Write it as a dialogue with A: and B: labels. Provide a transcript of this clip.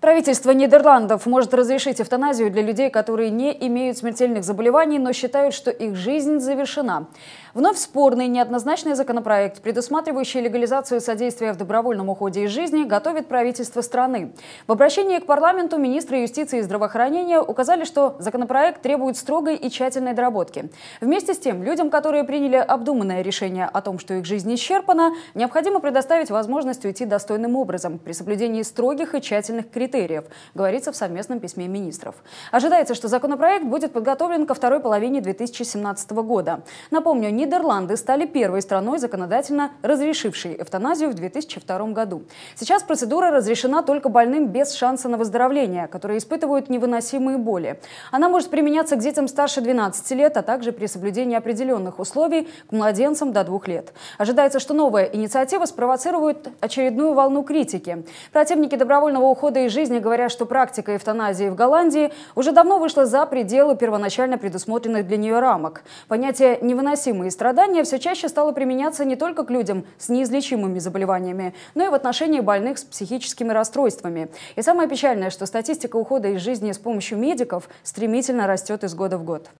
A: Правительство Нидерландов может разрешить эвтаназию для людей, которые не имеют смертельных заболеваний, но считают, что их жизнь завершена. Вновь спорный неоднозначный законопроект, предусматривающий легализацию содействия в добровольном уходе из жизни, готовит правительство страны. В обращении к парламенту министры юстиции и здравоохранения указали, что законопроект требует строгой и тщательной доработки. Вместе с тем, людям, которые приняли обдуманное решение о том, что их жизнь исчерпана, необходимо предоставить возможность уйти достойным образом при соблюдении строгих и тщательных критериев критериев, говорится в совместном письме министров. Ожидается, что законопроект будет подготовлен ко второй половине 2017 года. Напомню, Нидерланды стали первой страной, законодательно разрешившей эвтаназию в 2002 году. Сейчас процедура разрешена только больным без шанса на выздоровление, которые испытывают невыносимые боли. Она может применяться к детям старше 12 лет, а также при соблюдении определенных условий к младенцам до двух лет. Ожидается, что новая инициатива спровоцирует очередную волну критики. Противники добровольного ухода из жизни жизни говорят, что практика эвтаназии в Голландии уже давно вышла за пределы первоначально предусмотренных для нее рамок. Понятие «невыносимые страдания» все чаще стало применяться не только к людям с неизлечимыми заболеваниями, но и в отношении больных с психическими расстройствами. И самое печальное, что статистика ухода из жизни с помощью медиков стремительно растет из года в год.